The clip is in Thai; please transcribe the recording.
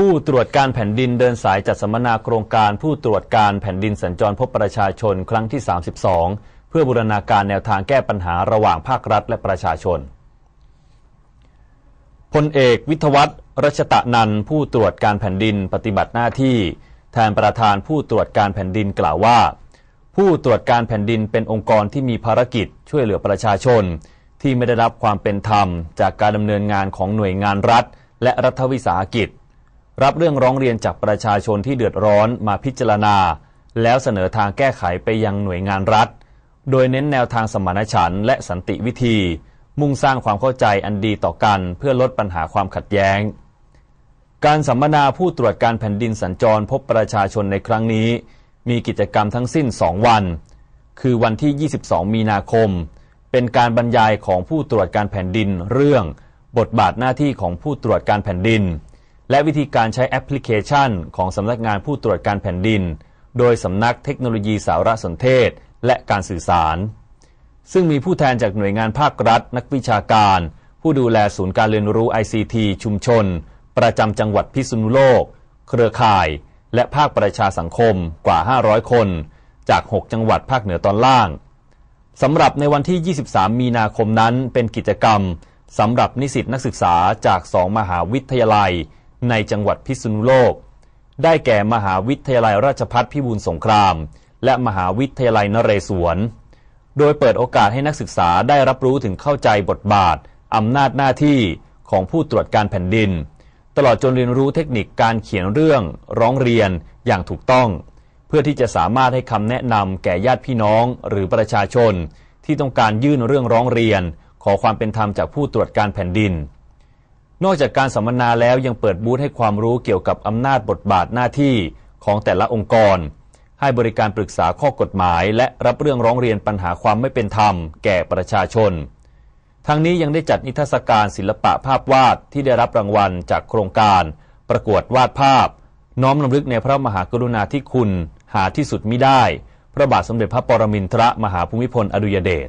ผู้ตรวจการแผ่นดินเดินสายจัดสัมมนาโครงการผู้ตรวจการแผ่นดินสัญจรพบประชาชนครั้งที่ 32 เพื่อบูรณาการแนวทางแก้ปัญหาระหว่างภาครัฐและประชาชนพลเอกวิทวัตรัชตะนันผู้ตรวจการแผ่นดินปฏิบัติหน้าที่ แทนประธานผู้ตรวจการแผ่นดินกล่าวว่า ผู้ตรวจการแผ่นดินเป็นองค์กรที่มีภารกิจ ช่วยเหลือประชาชน ที่ไม่ได้รับความเป็นธรรม จากการดำเนินงานของหน่วยงานรัฐ และรัฐวิสาหกิจรับเรื่องร้องเรียนจากประชาชนที่เดือดร้อนมาพิจารณา แล้วเสนอทางแก้ไขไปยังหน่วยงานรัฐ โดยเน้นแนวทางสมานฉันท์และสันติวิธี มุ่งสร้างความเข้าใจอันดีต่อกันเพื่อลดปัญหาความขัดแย้ง การสัมมนาผู้ตรวจการแผ่นดินสัญจรพบประชาชนในครั้งนี้ มีกิจกรรมทั้งสิ้น 2 วัน คือวันที่ 22 มีนาคม เป็นการบรรยายของผู้ตรวจการแผ่นดินเรื่อง บทบาทหน้าที่ของผู้ตรวจการแผ่นดินและวิธีการใช้แอปพลิเคชัน ของสำนักงานผู้ตรวจการแผ่นดิน โดยสำนักเทคโนโลยีสารสนเทศและการสื่อสาร ซึ่งมีผู้แทนจากหน่วยงานภาครัฐนักวิชาการ ผู้ดูแลศูนย์การเรียนรู้ ICT ชุมชน ประจำจังหวัดพิษณุโลก เครือข่าย และภาคประชาสังคมกว่า 500 คน จาก 6 จังหวัดภาคเหนือตอนล่างสำหรับในวันที่ 23 มีนาคมนั้นเป็นกิจกรรมสำหรับนิสิตนักศึกษาจาก2มหาวิทยาลัยในจังหวัดพิษณุโลก ได้แก่มหาวิทยาลัยราชพัฒพิบูลสงคราม และมหาวิทยาลัยนเรศวร โดยเปิดโอกาสให้นักศึกษาได้รับรู้ถึงเข้าใจบทบาทอำนาจหน้าที่ของผู้ตรวจการแผ่นดิน ตลอดจนเรียนรู้เทคนิคการเขียนเรื่องร้องเรียนอย่างถูกต้อง เพื่อที่จะสามารถให้คำแนะนำแก่ญาติพี่น้องหรือประชาชน ที่ต้องการยื่นเรื่องร้องเรียนขอความเป็นธรรมจากผู้ตรวจการแผ่นดินนอกจากการสัมมนาแล้วยังเปิดบูธให้ความรู้เกี่ยวกับอำนาจบทบาทหน้าที่ของแต่ละองค์กร ให้บริการปรึกษาข้อกฎหมายและรับเรื่องร้องเรียนปัญหาความไม่เป็นธรรม แก่ประชาชน ทั้งนี้ยังได้จัดนิทรรศการศิลปะภาพวาดที่ได้รับรางวัลจากโครงการประกวดวาดภาพ น้อมรำลึกในพระมหากรุณาธิคุณหาที่สุดมิได้พระบาทสมเด็จพระปรมินทรมหาภูมิพลอดุยเดช